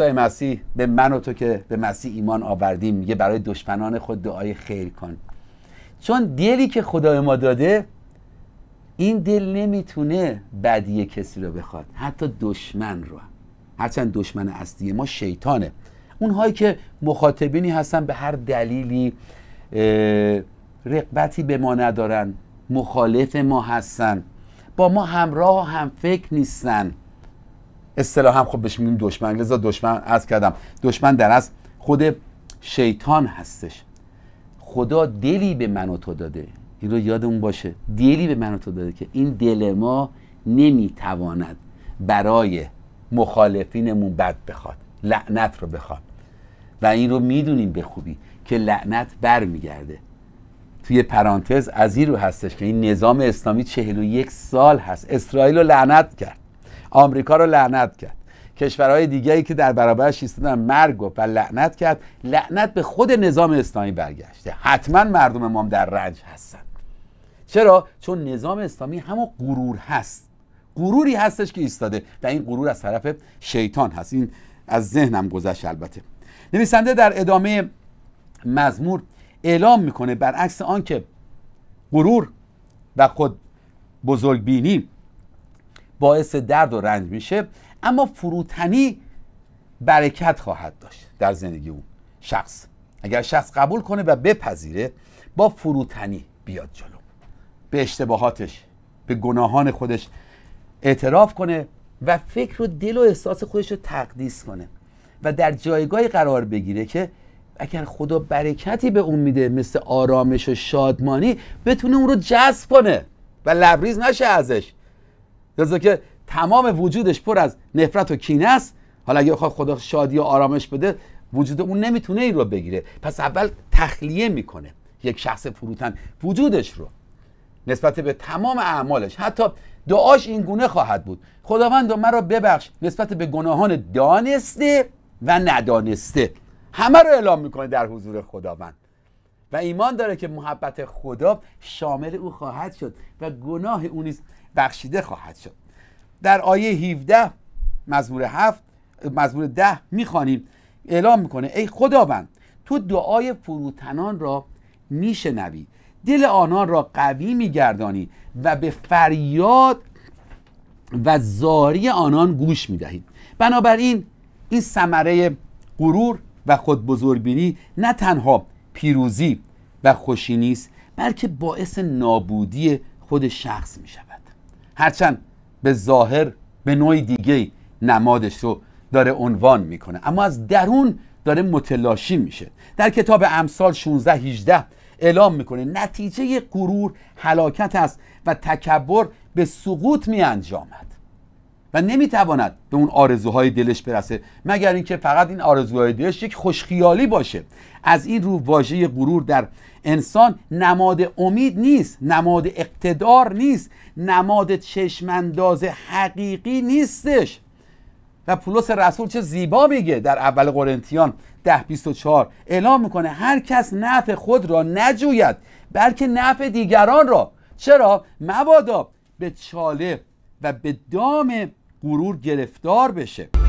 عیسی مسیح به من و تو که به مسیح ایمان آوردیم میگه برای دشمنان خود دعای خیر کن چون دلی که خدای ما داده این دل نمیتونه بدی کسی رو بخواد حتی دشمن رو هرچند دشمن اصلی ما شیطانه اونهایی که مخاطبینی هستن به هر دلیلی رقبتی به ما ندارن مخالف ما هستن با ما همراه و هم فکر نیستن اصطلاح هم خب بهش میگیم دشمن لذا دشمن از کردم دشمن در از خود شیطان هستش خدا دلی به من تو داده این رو یادمون باشه دلی به من تو داده که این دل ما نمیتواند برای مخالفینمون بد بخواد لعنت رو بخواد و این رو میدونیم به خوبی که لعنت برمیگرده توی پرانتز از این رو هستش که این نظام اسلامی 41 سال هست اسرائیل رو لعنت کرد آمریکا رو لعنت کرد کشورهای دیگری که در برابرش ایستادن مرگ گفت و لعنت کرد لعنت به خود نظام اسلامی برگشته حتما مردم ما در رنج هستند چرا چون نظام اسلامی همون غرور هست غروری هستش که ایستاده و این غرور از طرف شیطان هست این از ذهنم گذشت البته نویسنده در ادامه مزمور اعلام میکنه برعکس آنکه غرور و خود بزرگبینی باعث درد و رنج میشه اما فروتنی برکت خواهد داشت در زندگی اون شخص اگر شخص قبول کنه و بپذیره با فروتنی بیاد جلو به اشتباهاتش به گناهان خودش اعتراف کنه و فکر و دل و احساس خودش رو تقدیس کنه و در جایگاهی قرار بگیره که اگر خدا برکتی به اون میده مثل آرامش و شادمانی بتونه اون رو جذب کنه و لبریز نشه ازش لذا که تمام وجودش پر از نفرت و کینه است حالا اگه بخواد خدا شادی و آرامش بده وجود اون نمیتونه این رو بگیره پس اول تخلیه میکنه یک شخص فروتن وجودش رو نسبت به تمام اعمالش حتی دعاش این گونه خواهد بود خداوند مرا ببخش نسبت به گناهان دانسته و ندانسته همه رو اعلام میکنه در حضور خداوند و ایمان داره که محبت خدا شامل او خواهد شد و گناه او نیز بخشیده خواهد شد در آیه 17 مزمور 7 مزمور 10 میخوانیم اعلام میکنه ای خداوند تو دعای فروتنان را میشنوی دل آنان را قوی میگردانی و به فریاد و زاری آنان گوش میدهی بنابراین این ثمره غرور و خودبزرگبینی نه تنها پیروزی و خوشی نیست بلکه باعث نابودی خود شخص می شود هرچند به ظاهر به نوع دیگه نمادش رو داره عنوان میکنه اما از درون داره متلاشی میشه در کتاب امثال 16 18 اعلام میکنه نتیجه غرور هلاکت است و تکبر به سقوط می انجامد. و نمیتواند به اون آرزوهای دلش برسه مگر اینکه فقط این آرزوهای دلش یک خوشخیالی باشه از این رو واژه غرور در انسان نماد امید نیست نماد اقتدار نیست نماد چشمانداز حقیقی نیستش و پولس رسول چه زیبا میگه در اول قرنتیان ده 24 اعلام میکنه هر کس نفع خود را نجوید بلکه نفع دیگران را چرا مبادا به چاله و به دام غرور گرفتار بشه